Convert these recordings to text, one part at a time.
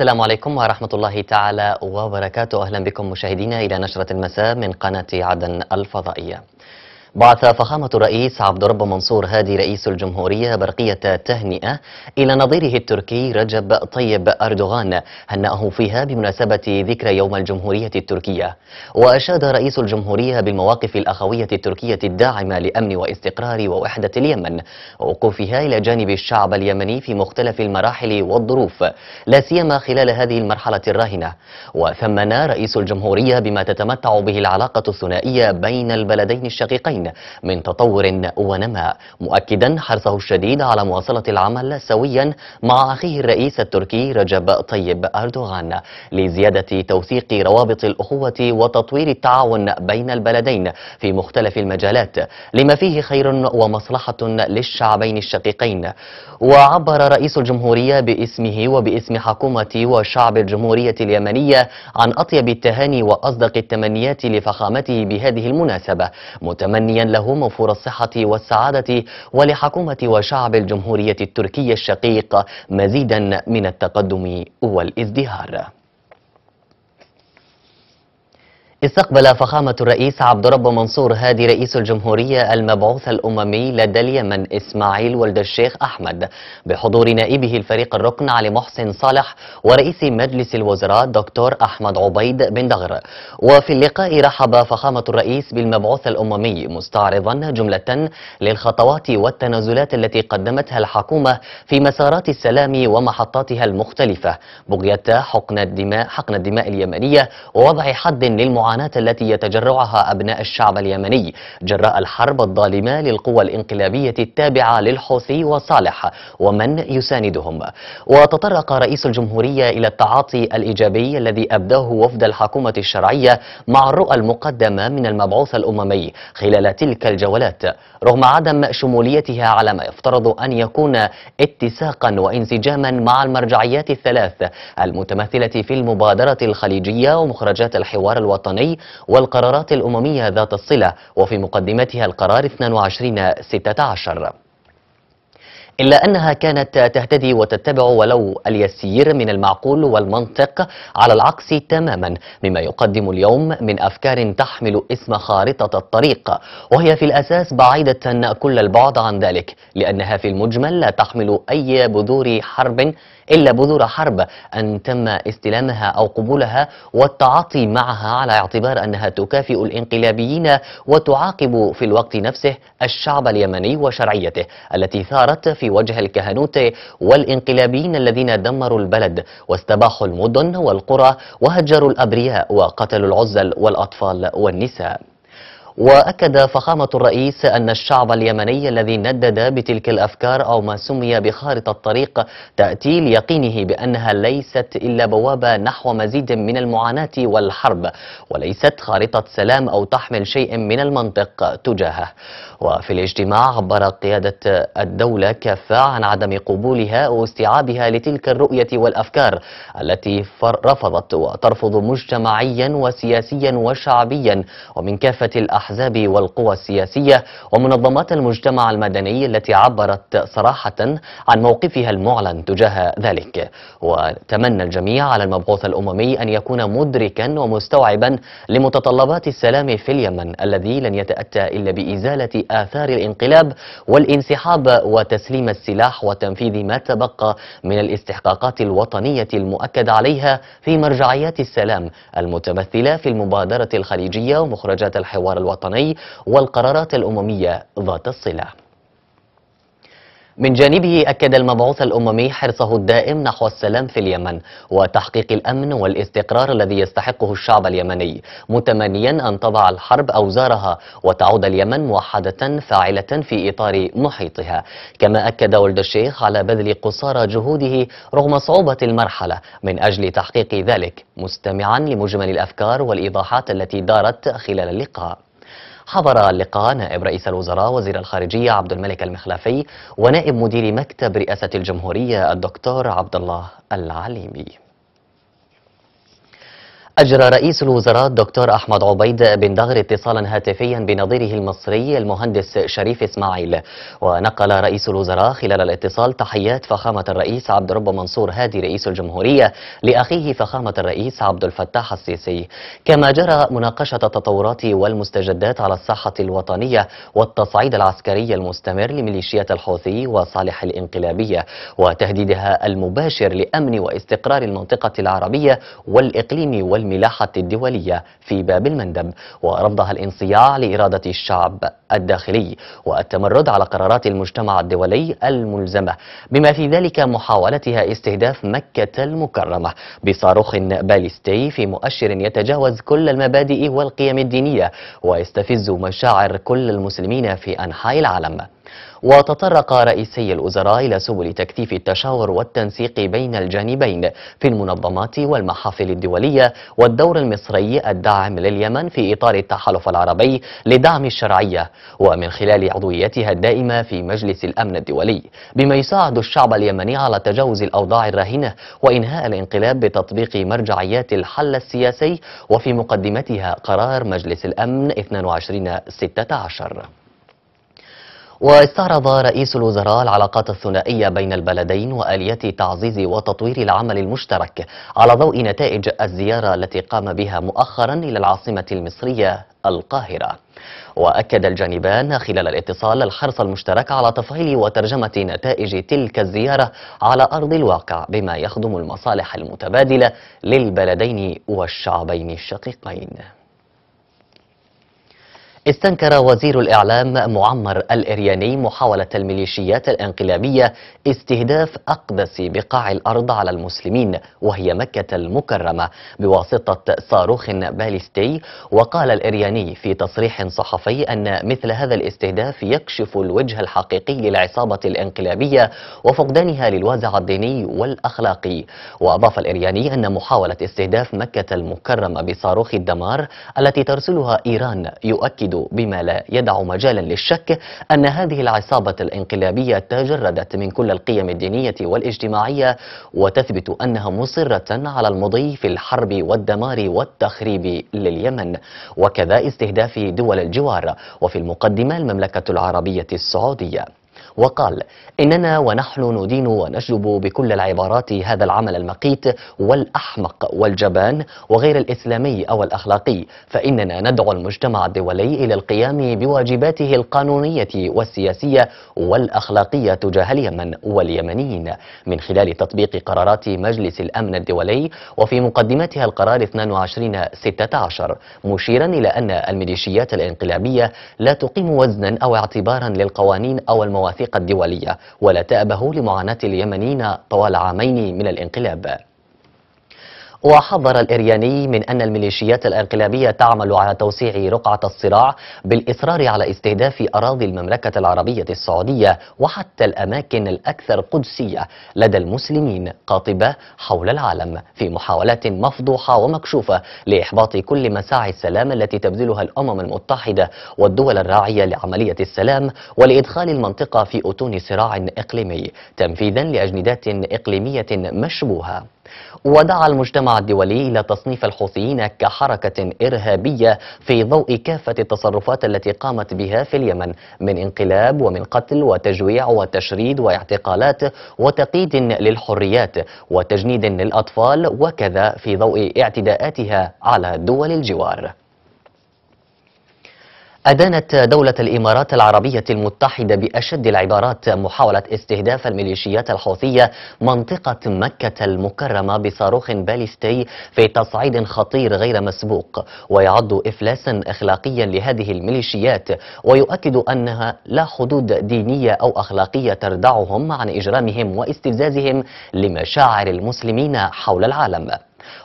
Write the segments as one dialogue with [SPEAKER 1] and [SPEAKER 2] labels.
[SPEAKER 1] السلام عليكم ورحمة الله تعالى وبركاته أهلا بكم مشاهدينا إلى نشرة المساء من قناة عدن الفضائية بعث فخامة الرئيس عبد الرب منصور هادي رئيس الجمهورية برقية تهنئة إلى نظيره التركي رجب طيب أردوغان هنأه فيها بمناسبة ذكرى يوم الجمهورية التركية وأشاد رئيس الجمهورية بالمواقف الأخوية التركية الداعمة لأمن واستقرار ووحدة اليمن ووقوفها إلى جانب الشعب اليمني في مختلف المراحل والظروف لا سيما خلال هذه المرحلة الراهنة وثمن رئيس الجمهورية بما تتمتع به العلاقة الثنائية بين البلدين الشقيقين العالمين من تطور ونماء مؤكدا حرصه الشديد على مواصلة العمل سويا مع أخيه الرئيس التركي رجب طيب أردوغان لزيادة توثيق روابط الأخوة وتطوير التعاون بين البلدين في مختلف المجالات لما فيه خير ومصلحة للشعبين الشقيقين وعبر رئيس الجمهورية باسمه وباسم حكومة وشعب الجمهورية اليمنية عن أطيب التهاني وأصدق التمنيات لفخامته بهذه المناسبة متمنيا تمنيا لهم وفور الصحة والسعادة ولحكومة وشعب الجمهورية التركية الشقيق مزيدا من التقدم والازدهار استقبل فخامة الرئيس عبد رب منصور هادي رئيس الجمهورية المبعوث الأممي لدى اليمن إسماعيل ولد الشيخ أحمد بحضور نائبه الفريق الركن علي محسن صالح ورئيس مجلس الوزراء دكتور أحمد عبيد بن دغر وفي اللقاء رحب فخامة الرئيس بالمبعوث الأممي مستعرضا جملة للخطوات والتنازلات التي قدمتها الحكومة في مسارات السلام ومحطاتها المختلفة بغية حقن الدماء, حقن الدماء اليمنية ووضع حد للمعارضة المعاناة التي يتجرعها أبناء الشعب اليمني جراء الحرب الظالمة للقوى الانقلابية التابعة للحوثي وصالح ومن يساندهم وتطرق رئيس الجمهورية إلى التعاطي الإيجابي الذي أبداه وفد الحكومة الشرعية مع الرؤى المقدمة من المبعوث الأممي خلال تلك الجولات رغم عدم شموليتها على ما يفترض أن يكون اتساقا وانسجاما مع المرجعيات الثلاث المتمثلة في المبادرة الخليجية ومخرجات الحوار الوطني الدولي والقرارات الأممية ذات الصلة وفي مقدمتها القرار 2216 إلا أنها كانت تهتدي وتتبع ولو اليسير من المعقول والمنطق على العكس تماما مما يقدم اليوم من أفكار تحمل اسم خارطة الطريق وهي في الأساس بعيدة كل البعد عن ذلك لأنها في المجمل لا تحمل أي بذور حرب إلا بذور حرب أن تم استلامها أو قبولها والتعاطي معها على اعتبار أنها تكافئ الإنقلابيين وتعاقب في الوقت نفسه الشعب اليمني وشرعيته التي ثارت في وجه الكهنوت والإنقلابيين الذين دمروا البلد واستباحوا المدن والقرى وهجروا الأبرياء وقتلوا العزل والأطفال والنساء وأكد فخامة الرئيس أن الشعب اليمني الذي ندد بتلك الأفكار أو ما سمي بخارطة الطريق تأتي ليقينه بأنها ليست إلا بوابة نحو مزيد من المعاناة والحرب وليست خارطة سلام أو تحمل شيء من المنطق تجاهه وفي الاجتماع عبر قيادة الدولة كافة عن عدم قبولها واستيعابها لتلك الرؤية والأفكار التي رفضت وترفض مجتمعيا وسياسيا وشعبيا ومن كافة الأحزاب الأحزاب والقوى السياسية ومنظمات المجتمع المدني التي عبرت صراحة عن موقفها المعلن تجاه ذلك وتمنى الجميع على المبعوث الأممي أن يكون مدركا ومستوعبا لمتطلبات السلام في اليمن الذي لن يتأتى إلا بإزالة آثار الانقلاب والانسحاب وتسليم السلاح وتنفيذ ما تبقى من الاستحقاقات الوطنية المؤكد عليها في مرجعيات السلام المتمثلة في المبادرة الخليجية ومخرجات الحوار الوطني الوطني والقرارات الأممية ذات الصلة من جانبه أكد المبعوث الأممي حرصه الدائم نحو السلام في اليمن وتحقيق الأمن والاستقرار الذي يستحقه الشعب اليمني متمنيا أن تضع الحرب أوزارها وتعود اليمن موحدة فاعلة في إطار محيطها كما أكد ولد الشيخ على بذل قصارى جهوده رغم صعوبة المرحلة من أجل تحقيق ذلك مستمعا لمجمل الأفكار والإيضاحات التي دارت خلال اللقاء حضر اللقاء نائب رئيس الوزراء وزير الخارجية عبد الملك المخلافي ونائب مدير مكتب رئاسة الجمهورية الدكتور عبد الله العليمي أجرى رئيس الوزراء الدكتور أحمد عبيد بن دغر اتصالا هاتفيا بنظيره المصري المهندس شريف إسماعيل ونقل رئيس الوزراء خلال الاتصال تحيات فخامة الرئيس عبد الرب منصور هادي رئيس الجمهورية لأخيه فخامة الرئيس عبد الفتاح السيسي كما جرى مناقشة التطورات والمستجدات على الساحة الوطنية والتصعيد العسكري المستمر لميليشيات الحوثي وصالح الانقلابية وتهديدها المباشر لأمن واستقرار المنطقة العربية والإقليم وال والملاحة الدولية في باب المندب ورفضها الانصياع لإرادة الشعب الداخلي والتمرد على قرارات المجتمع الدولي الملزمة بما في ذلك محاولتها استهداف مكة المكرمة بصاروخ باليستي في مؤشر يتجاوز كل المبادئ والقيم الدينية ويستفز مشاعر كل المسلمين في أنحاء العالم وتطرق رئيسي الوزراء إلى سبل تكثيف التشاور والتنسيق بين الجانبين في المنظمات والمحافل الدولية والدور المصري الداعم لليمن في إطار التحالف العربي لدعم الشرعية ومن خلال عضويتها الدائمة في مجلس الأمن الدولي بما يساعد الشعب اليمني على تجاوز الأوضاع الراهنة وإنهاء الانقلاب بتطبيق مرجعيات الحل السياسي وفي مقدمتها قرار مجلس الأمن 2216 واستعرض رئيس الوزراء العلاقات الثنائية بين البلدين وآلية تعزيز وتطوير العمل المشترك على ضوء نتائج الزيارة التي قام بها مؤخرا إلى العاصمة المصرية القاهرة وأكد الجانبان خلال الاتصال الحرص المشترك على تفعيل وترجمة نتائج تلك الزيارة على أرض الواقع بما يخدم المصالح المتبادلة للبلدين والشعبين الشقيقين استنكر وزير الإعلام معمر الإرياني محاولة الميليشيات الانقلابية استهداف أقدس بقاع الأرض على المسلمين وهي مكة المكرمة بواسطة صاروخ باليستي وقال الإرياني في تصريح صحفي أن مثل هذا الاستهداف يكشف الوجه الحقيقي للعصابة الانقلابية وفقدانها للوازع الديني والأخلاقي وأضاف الإرياني أن محاولة استهداف مكة المكرمة بصاروخ الدمار التي ترسلها إيران يؤكد بما لا يدع مجالا للشك أن هذه العصابة الانقلابية تجردت من كل القيم الدينية والاجتماعية وتثبت أنها مصرة على المضي في الحرب والدمار والتخريب لليمن وكذا استهداف دول الجوار وفي المقدمة المملكة العربية السعودية وقال إننا ونحن ندين ونجلب بكل العبارات هذا العمل المقيت والأحمق والجبان وغير الإسلامي أو الأخلاقي فإننا ندعو المجتمع الدولي إلى القيام بواجباته القانونية والسياسية والأخلاقية تجاه اليمن واليمنيين من خلال تطبيق قرارات مجلس الأمن الدولي وفي مقدمتها القرار 2216 مشيرا إلى أن الميليشيات الانقلابية لا تقيم وزنا أو اعتبارا للقوانين أو المواثيق الطريق الدولية ولا تأبه لمعاناة اليمنيين طوال عامين من الانقلاب وحذر الإرياني من أن الميليشيات الانقلابية تعمل على توسيع رقعة الصراع بالإصرار على استهداف أراضي المملكة العربية السعودية وحتى الأماكن الأكثر قدسية لدى المسلمين قاطبة حول العالم في محاولات مفضوحة ومكشوفة لإحباط كل مساعي السلام التي تبذلها الأمم المتحدة والدول الراعية لعملية السلام ولإدخال المنطقة في أتون صراع إقليمي تنفيذا لأجندات إقليمية مشبوهة ودعا المجتمع الدولي إلى تصنيف الحوثيين كحركة إرهابية في ضوء كافة التصرفات التي قامت بها في اليمن من انقلاب ومن قتل وتجويع وتشريد واعتقالات وتقييد للحريات وتجنيد للأطفال وكذا في ضوء اعتداءاتها على دول الجوار أدانت دولة الإمارات العربية المتحدة بأشد العبارات محاولة استهداف الميليشيات الحوثية منطقة مكة المكرمة بصاروخ باليستي في تصعيد خطير غير مسبوق ويعد إفلاسا أخلاقيا لهذه الميليشيات ويؤكد أنها لا حدود دينية أو أخلاقية تردعهم عن إجرامهم واستفزازهم لمشاعر المسلمين حول العالم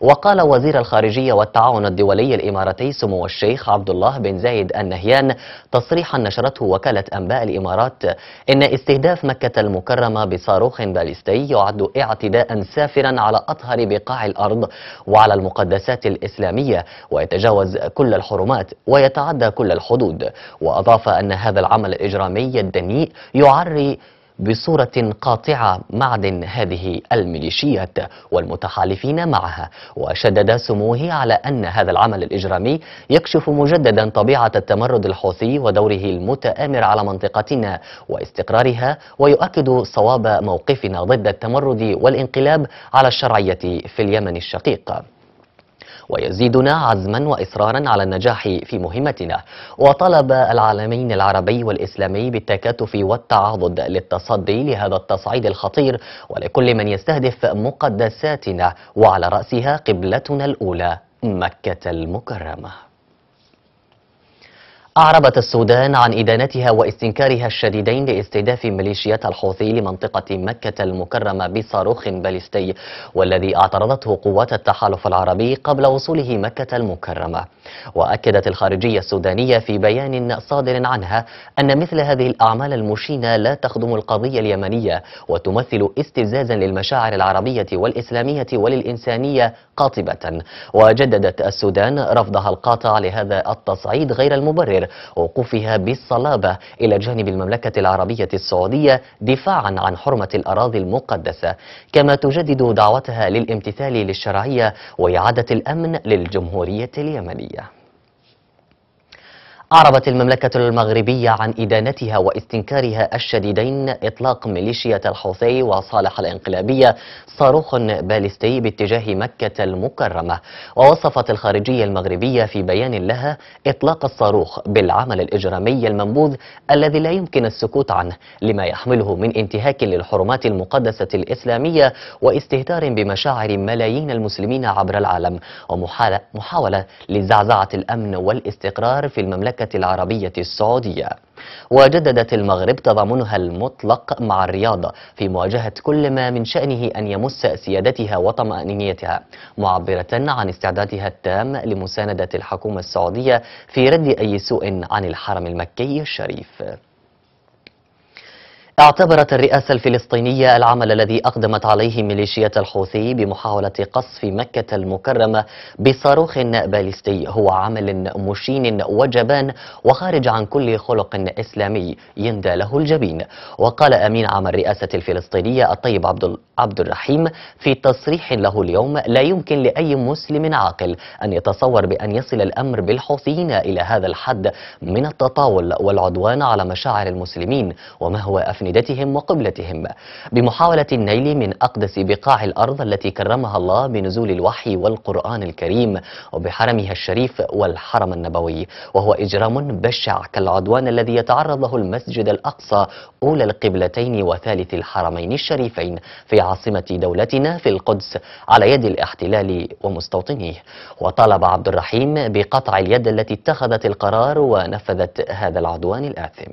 [SPEAKER 1] وقال وزير الخارجية والتعاون الدولي الإماراتي سمو الشيخ عبد الله بن زايد النهيان تصريحا نشرته وكالة أنباء الإمارات إن استهداف مكة المكرمة بصاروخ باليستي يعد اعتداء سافرا على أطهر بقاع الأرض وعلى المقدسات الإسلامية ويتجاوز كل الحرمات ويتعدى كل الحدود وأضاف أن هذا العمل الإجرامي الدنيء يعري بصورة قاطعة معدن هذه الميليشيات والمتحالفين معها وشدد سموه على أن هذا العمل الإجرامي يكشف مجددا طبيعة التمرد الحوثي ودوره المتآمر على منطقتنا واستقرارها ويؤكد صواب موقفنا ضد التمرد والانقلاب على الشرعية في اليمن الشقيق ويزيدنا عزما وإصرارا على النجاح في مهمتنا وطلب العالمين العربي والإسلامي بالتكاتف والتعاضد للتصدي لهذا التصعيد الخطير ولكل من يستهدف مقدساتنا وعلى رأسها قبلتنا الأولى مكة المكرمة أعربت السودان عن إدانتها واستنكارها الشديدين لاستهداف ميليشيات الحوثي لمنطقة مكة المكرمة بصاروخ باليستي والذي اعترضته قوات التحالف العربي قبل وصوله مكة المكرمة وأكدت الخارجية السودانية في بيان صادر عنها أن مثل هذه الأعمال المشينة لا تخدم القضية اليمنية وتمثل استفزازا للمشاعر العربية والإسلامية وللإنسانية قاطبة وجددت السودان رفضها القاطع لهذا التصعيد غير المبرر وقوفها بالصلابة إلى جانب المملكة العربية السعودية دفاعا عن حرمة الأراضي المقدسة كما تجدد دعوتها للامتثال للشرعية وإعادة الأمن للجمهورية اليمنية أعربت المملكة المغربية عن إدانتها واستنكارها الشديدين إطلاق ميليشيا الحوثي وصالح الإنقلابية صاروخ باليستي باتجاه مكة المكرمة ووصفت الخارجية المغربية في بيان لها إطلاق الصاروخ بالعمل الإجرامي المنبوذ الذي لا يمكن السكوت عنه لما يحمله من انتهاك للحرمات المقدسة الإسلامية واستهتار بمشاعر ملايين المسلمين عبر العالم ومحاولة لزعزعة الأمن والاستقرار في المملكة المملكة العربية السعودية وجددت المغرب تضامنها المطلق مع الرياض في مواجهة كل ما من شأنه أن يمس سيادتها وطمأنينتها معبرة عن استعدادها التام لمساندة الحكومة السعودية في رد أي سوء عن الحرم المكي الشريف اعتبرت الرئاسة الفلسطينية العمل الذي أقدمت عليه ميليشيات الحوثي بمحاولة قصف مكة المكرمة بصاروخ باليستي هو عمل مشين وجبان وخارج عن كل خلق إسلامي يندى له الجبين وقال أمين عام الرئاسة الفلسطينية الطيب عبد, عبد الرحيم في تصريح له اليوم لا يمكن لأي مسلم عاقل أن يتصور بأن يصل الأمر بالحوثيين إلى هذا الحد من التطاول والعدوان على مشاعر المسلمين وما هو أفل أفندتهم وقبلتهم بمحاولة النيل من أقدس بقاع الأرض التي كرمها الله بنزول الوحي والقرآن الكريم وبحرمها الشريف والحرم النبوي وهو إجرام بشع كالعدوان الذي يتعرض له المسجد الأقصى أولى القبلتين وثالث الحرمين الشريفين في عاصمة دولتنا في القدس على يد الاحتلال ومستوطنيه وطالب عبد الرحيم بقطع اليد التي اتخذت القرار ونفذت هذا العدوان الآثم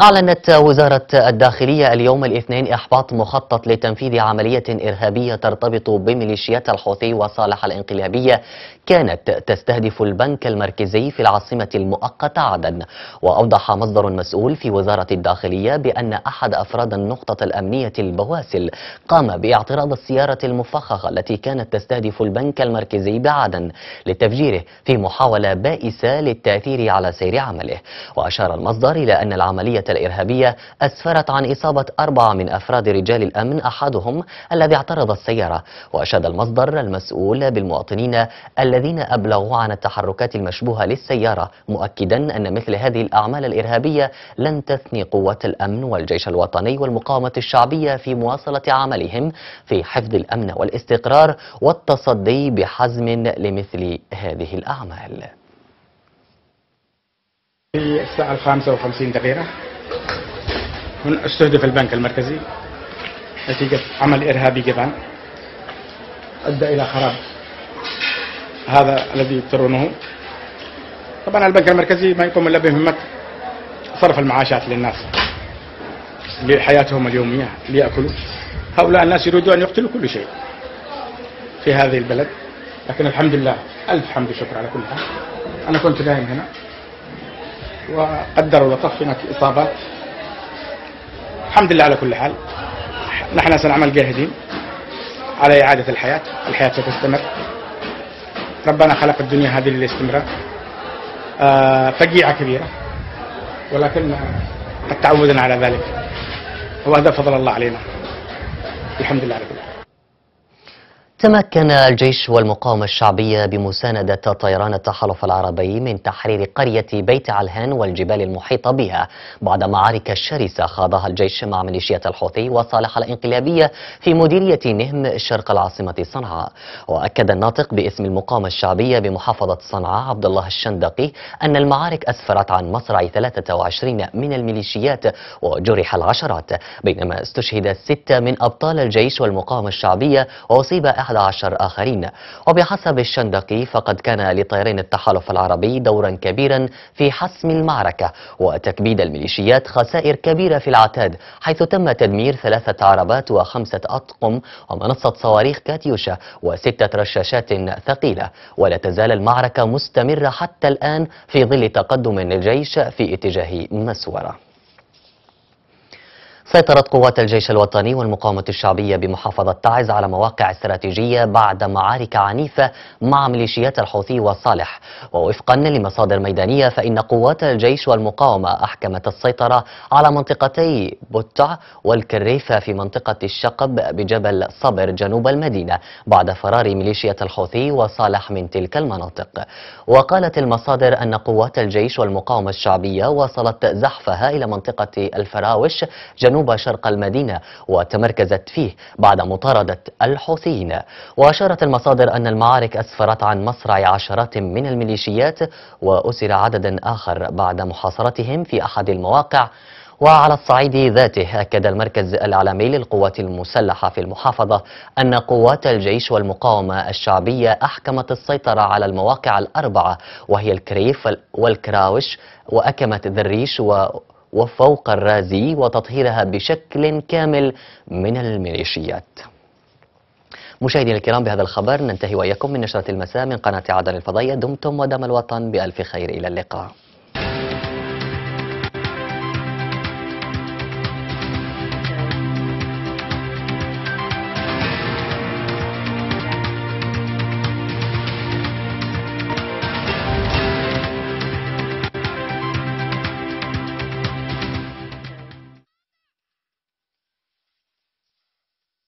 [SPEAKER 1] أعلنت وزارة الداخلية اليوم الاثنين إحباط مخطط لتنفيذ عملية إرهابية ترتبط بميليشيات الحوثي وصالح الانقلابية كانت تستهدف البنك المركزي في العاصمة المؤقتة عدن وأوضح مصدر مسؤول في وزارة الداخلية بأن أحد أفراد النقطة الأمنية البواسل قام باعتراض السيارة المفخخة التي كانت تستهدف البنك المركزي بعدن لتفجيره في محاولة بائسة للتأثير على سير عمله وأشار المصدر إلى أن العملية الإرهابية أسفرت عن إصابة أربعة من أفراد رجال الأمن أحدهم الذي اعترض السيارة وأشاد المصدر المسؤول بالمواطنين الذين أبلغوا عن التحركات المشبوهة للسيارة مؤكدا أن مثل هذه الأعمال الإرهابية لن تثني قوة الأمن والجيش الوطني والمقاومة الشعبية في مواصلة عملهم في حفظ الأمن والاستقرار والتصدي بحزم لمثل هذه الأعمال في الساعة الخامسة وخمسين دقيقة هنا استهدف البنك المركزي نتيجة عمل إرهابي جبان أدى إلى خراب هذا الذي ترونه طبعا البنك المركزي ما يقوم إلا بمهمة صرف المعاشات للناس لحياتهم اليومية ليأكلوا هؤلاء الناس يريدوا أن يقتلوا كل شيء في هذه البلد لكن الحمد لله ألف حمد وشكر على كل حال أنا كنت دائم هنا وقدر ولطف هناك إصابات الحمد لله على كل حال نحن سنعمل جاهدين على إعادة الحياة الحياة ستستمر ربنا خلق الدنيا هذه للاستمرار آه، فجيعة كبيرة ولكن قد تعودنا على ذلك وهذا فضل الله علينا الحمد لله على كل حال تمكن الجيش والمقاومة الشعبية بمساندة طيران التحالف العربي من تحرير قرية بيت علهان والجبال المحيطة بها بعد معارك شرسة خاضها الجيش مع ميليشيات الحوثي وصالح الانقلابية في مديرية نهم شرق العاصمة صنعاء وأكد الناطق باسم المقاومة الشعبية بمحافظة صنعاء عبد الله الشندقي أن المعارك أسفرت عن مصرع 23 من الميليشيات وجرح العشرات بينما استشهد ستة من أبطال الجيش والمقاومة الشعبية وأصيب أحد 11 آخرين وبحسب الشندقي فقد كان لطيرين التحالف العربي دورا كبيرا في حسم المعركة وتكبيد الميليشيات خسائر كبيرة في العتاد حيث تم تدمير ثلاثة عربات وخمسة أطقم ومنصة صواريخ كاتيوشا وستة رشاشات ثقيلة ولا تزال المعركة مستمرة حتى الآن في ظل تقدم الجيش في اتجاه مسورة سيطرت قوات الجيش الوطني والمقاومة الشعبية بمحافظة تعز على مواقع استراتيجية بعد معارك عنيفة مع ميليشيات الحوثي والصالح ووفقا لمصادر ميدانية فإن قوات الجيش والمقاومة أحكمت السيطرة على منطقتي بتع والكريفة في منطقة الشقب بجبل صبر جنوب المدينة بعد فرار ميليشيات الحوثي وصالح من تلك المناطق وقالت المصادر أن قوات الجيش والمقاومة الشعبية واصلت زحفها إلى منطقة الفراوش جنوب جنوب شرق المدينة وتمركزت فيه بعد مطاردة الحوثيين وأشارت المصادر أن المعارك أسفرت عن مصرع عشرات من الميليشيات وأسر عدد آخر بعد محاصرتهم في أحد المواقع وعلى الصعيد ذاته أكد المركز الإعلامي للقوات المسلحة في المحافظة أن قوات الجيش والمقاومة الشعبية أحكمت السيطرة على المواقع الأربعة وهي الكريف والكراوش وأكمت ذريش و وفوق الرازي وتطهيرها بشكل كامل من الميليشيات مشاهدينا الكرام بهذا الخبر ننتهي وإياكم من نشرة المساء من قناة عدن الفضائية دمتم ودم الوطن بألف خير إلى اللقاء